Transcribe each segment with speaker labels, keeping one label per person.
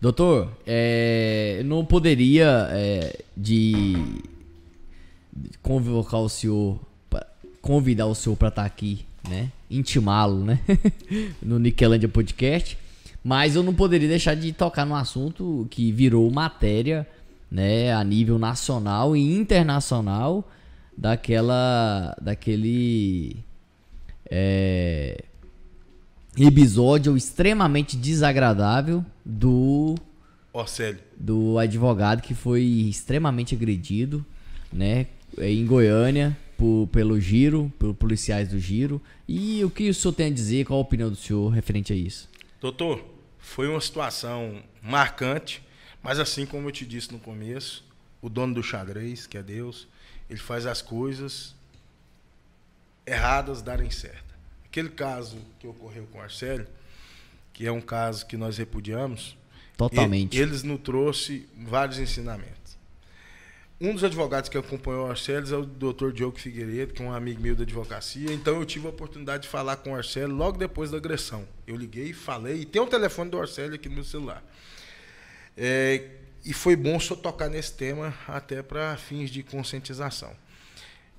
Speaker 1: Doutor, é, eu não poderia é, de convocar o senhor, convidar o senhor para estar tá aqui, né? Intimá-lo, né? no Nickelandia Podcast. Mas eu não poderia deixar de tocar no assunto que virou matéria, né? A nível nacional e internacional daquela, daquele é, episódio extremamente desagradável do Orcélio. do advogado que foi extremamente agredido, né, em Goiânia por, pelo giro, pelos policiais do giro. E o que o senhor tem a dizer? Qual a opinião do senhor referente a isso?
Speaker 2: Doutor, foi uma situação marcante, mas assim como eu te disse no começo, o dono do xadrez, que é Deus, ele faz as coisas erradas darem certo. Aquele caso que ocorreu com o Arcelio, que é um caso que nós repudiamos. Totalmente. Ele, eles nos trouxe vários ensinamentos. Um dos advogados que acompanhou o Arcelio é o doutor Diogo Figueiredo, que é um amigo meu da advocacia. Então eu tive a oportunidade de falar com o Arcelio logo depois da agressão. Eu liguei, falei, e tem o um telefone do Arcelio aqui no meu celular. É, e foi bom só tocar nesse tema até para fins de conscientização.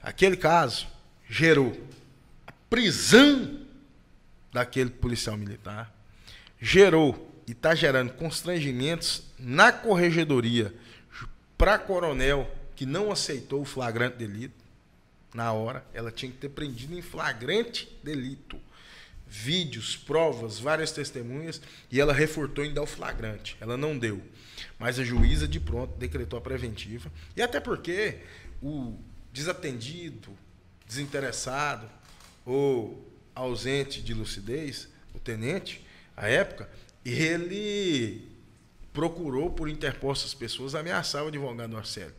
Speaker 2: Aquele caso gerou prisão daquele policial militar, gerou e está gerando constrangimentos na corregedoria para coronel que não aceitou o flagrante delito na hora, ela tinha que ter prendido em flagrante delito. Vídeos, provas, várias testemunhas, e ela refurtou em dar o flagrante. Ela não deu. Mas a juíza de pronto decretou a preventiva. E até porque o desatendido, desinteressado, ou ausente de lucidez, o tenente, à época, ele procurou por interpostas pessoas ameaçar o advogado Marcelo.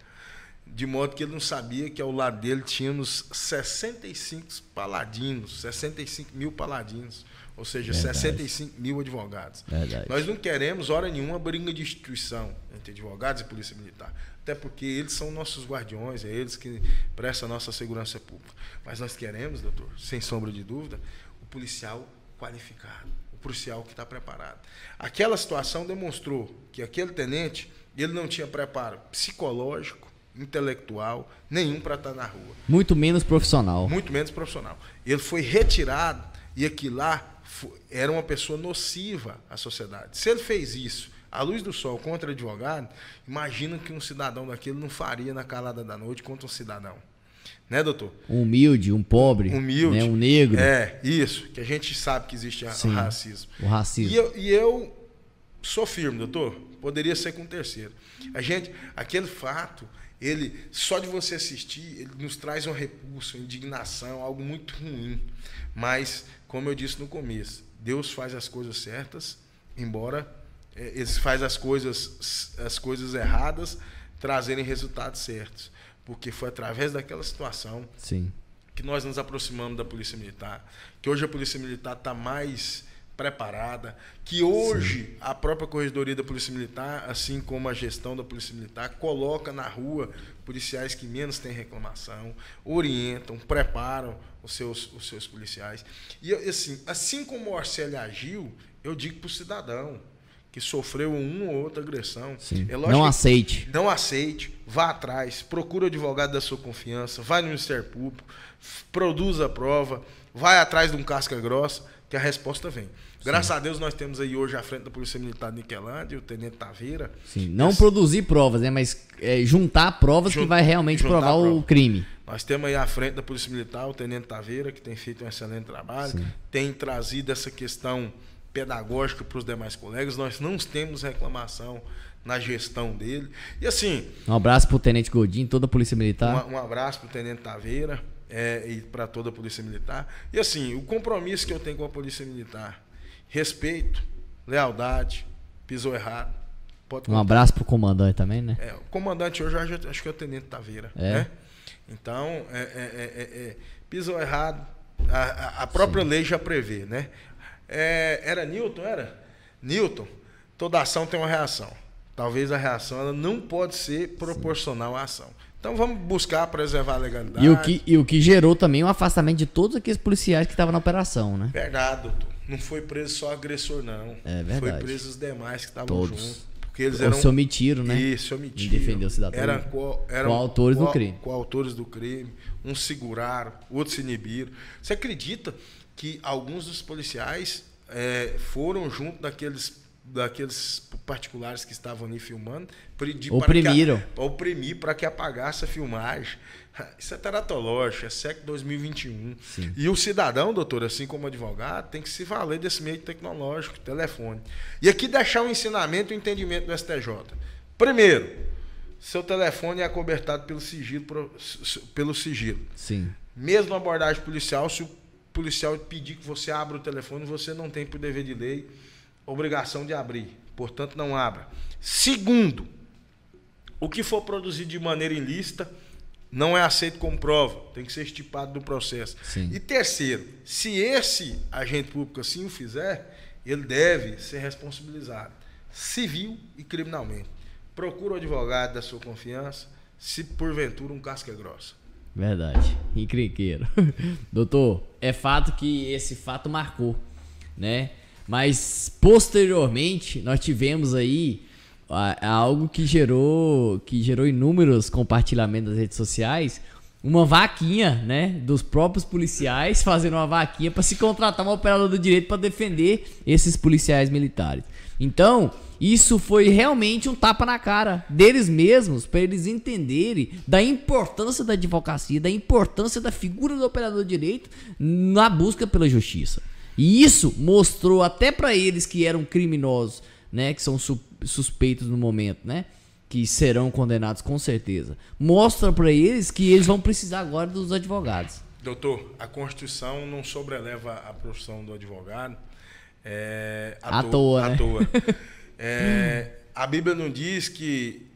Speaker 2: De modo que ele não sabia que ao lado dele tínhamos 65 paladinos, 65 mil paladinos. Ou seja, Verdade. 65 mil advogados. Verdade. Nós não queremos, hora nenhuma, briga de instituição entre advogados e polícia militar. Até porque eles são nossos guardiões, é eles que prestam a nossa segurança pública. Mas nós queremos, doutor, sem sombra de dúvida, o policial qualificado, o policial que está preparado. Aquela situação demonstrou que aquele tenente ele não tinha preparo psicológico, intelectual, nenhum para estar na rua.
Speaker 1: Muito menos profissional. Muito
Speaker 2: menos profissional. Ele foi retirado e aqui lá era uma pessoa nociva à sociedade. Se ele fez isso à luz do sol contra advogado, imagina que um cidadão daquele não faria na calada da noite contra um cidadão. Né, doutor?
Speaker 1: humilde, um pobre, né, humilde, né? um negro. É, isso,
Speaker 2: que a gente sabe que existe Sim, racismo. O racismo. E eu, e eu sou firme, doutor poderia ser com o terceiro. A gente, aquele fato, ele só de você assistir, ele nos traz um repulso, uma indignação, algo muito ruim. Mas, como eu disse no começo, Deus faz as coisas certas, embora eh, ele faz as coisas, as coisas erradas trazerem resultados certos. Porque foi através daquela situação Sim. que nós nos aproximamos da Polícia Militar. Que hoje a Polícia Militar está mais preparada, que hoje Sim. a própria Corregedoria da Polícia Militar, assim como a gestão da Polícia Militar, coloca na rua policiais que menos têm reclamação, orientam, preparam os seus, os seus policiais. E assim, assim como o Marcelo agiu, eu digo para o cidadão que sofreu uma ou outra agressão, é não aceite. Não aceite, vá atrás, procura o advogado da sua confiança, vai no Ministério Público, produza a prova, vai atrás de um casca grossa, que a resposta vem. Graças Sim. a Deus nós temos aí hoje à frente da Polícia Militar de Niquelândia, o Tenente Taveira.
Speaker 1: Sim, não produzir provas, né? Mas é, juntar provas Jun... que vai realmente provar o crime.
Speaker 2: Nós temos aí à frente da Polícia Militar o Tenente Taveira, que tem feito um excelente trabalho, Sim. tem trazido essa questão pedagógica para os demais colegas. Nós não temos reclamação na gestão dele. E assim.
Speaker 1: Um abraço para o Tenente Godinho, toda a Polícia Militar. Um,
Speaker 2: um abraço para o Tenente Taveira é, e para toda a Polícia Militar. E assim, o compromisso que eu tenho com a Polícia Militar, respeito, lealdade, pisou errado. um abraço para o comandante também, né? É, o comandante hoje acho que é o Tenente Taveira. É. Né? Então, é, é, é, é pisou errado, a, a própria Sim. lei já prevê, né? era Newton, era? Newton, toda ação tem uma reação. Talvez a reação ela não pode ser proporcional Sim. à ação. Então vamos buscar preservar a legalidade. E o que,
Speaker 1: e o que gerou também o um afastamento de todos aqueles policiais que estavam na operação, né?
Speaker 2: Verdade, doutor. Não foi preso só agressor, não. É verdade. Foi preso os demais que estavam juntos. Porque eles eram. se omitiram, né? Isso, se omitiram. E defendeu o cidadão. Eram, co, eram coautores co, do crime. Coautores do crime. Uns seguraram, outros se inibiram. Você acredita que alguns dos policiais é, foram junto daqueles daqueles particulares que estavam ali filmando, pedir Oprimiram. para que, oprimir para que apagasse a filmagem. Isso é teratológico, é século 2021. Sim. E o cidadão, doutor, assim como advogado, tem que se valer desse meio tecnológico, telefone. E aqui deixar um ensinamento e um entendimento do STJ. Primeiro, seu telefone é cobertado pelo sigilo. Pelo sigilo. Sim. Mesmo abordagem policial, se o policial pedir que você abra o telefone, você não tem por dever de lei obrigação de abrir, portanto não abra. Segundo, o que for produzido de maneira ilícita não é aceito como prova, tem que ser estipado no processo. Sim. E terceiro, se esse agente público assim o fizer, ele deve ser responsabilizado civil e criminalmente. Procura o advogado da sua confiança, se porventura um casca é grossa.
Speaker 1: Verdade. incrível, Doutor, é fato que esse fato marcou, né? Mas posteriormente nós tivemos aí algo que gerou que gerou inúmeros compartilhamentos nas redes sociais, uma vaquinha, né, dos próprios policiais fazendo uma vaquinha para se contratar um operador do direito para defender esses policiais militares. Então, isso foi realmente um tapa na cara deles mesmos, para eles entenderem da importância da advocacia, da importância da figura do operador de direito na busca pela justiça. E isso mostrou até para eles que eram criminosos, né, que são su suspeitos no momento, né, que serão condenados com certeza. Mostra para eles que eles vão precisar agora dos advogados.
Speaker 2: Doutor, a Constituição não sobreleva a profissão do advogado é, à, à, toa. Né? À toa.
Speaker 1: é,
Speaker 2: a Bíblia não diz que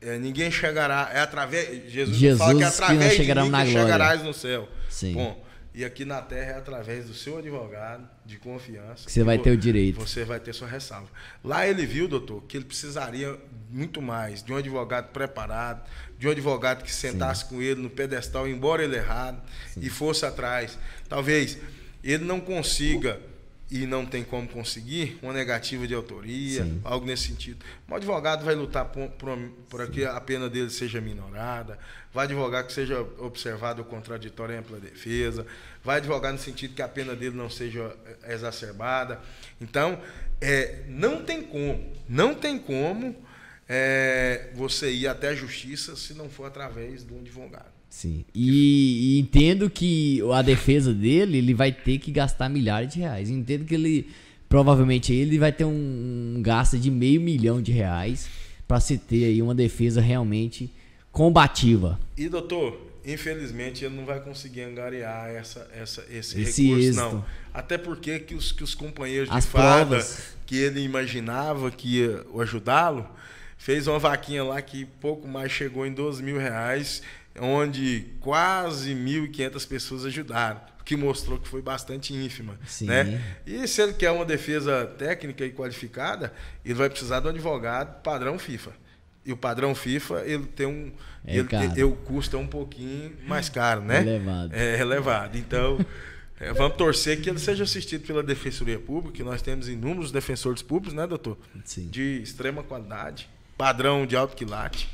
Speaker 2: é, ninguém chegará é através Jesus, Jesus fala que através que de mim chegarás glória. no céu. Sim. Bom, e aqui na Terra é através do seu advogado de confiança. Você vai ter o direito. Você vai ter sua ressalva. Lá ele viu, doutor, que ele precisaria muito mais de um advogado preparado, de um advogado que sentasse Sim. com ele no pedestal, embora ele errado, Sim. e fosse atrás. Talvez ele não consiga e não tem como conseguir, uma negativa de autoria, Sim. algo nesse sentido. Um advogado vai lutar por, que a pena dele seja minorada, vai advogar que seja observado o contraditório em ampla defesa, vai advogar no sentido que a pena dele não seja eh, exacerbada. Então, é, não tem como, não tem como é, você ir até a justiça se não for através de um advogado.
Speaker 1: Sim. E, e, entendo que a defesa dele, ele vai ter que gastar milhares de reais. Entendo que ele, provavelmente, ele vai ter um, um gasto de meio milhão de reais para se ter aí uma defesa realmente combativa.
Speaker 2: E, doutor, infelizmente ele não vai conseguir angariar essa, essa, esse, esse recurso, êxito. não. Até porque que os, que os companheiros As de fada provas. que ele imaginava que ia ajudá-lo, fez uma vaquinha lá que pouco mais chegou em 12 mil reais, onde quase 1.500 pessoas ajudaram, o que mostrou que foi bastante ínfima. Sim. Né? E se ele quer uma defesa técnica e qualificada, ele vai precisar de um advogado padrão FIFA. E o padrão FIFA, ele tem um. É ele, ele, ele, custa é um pouquinho mais caro, né? Elevado. É, é elevado. Então. É, vamos torcer que ele seja assistido pela Defensoria Pública, que nós temos inúmeros defensores públicos, né, doutor? Sim. De extrema qualidade. Padrão de alto quilate.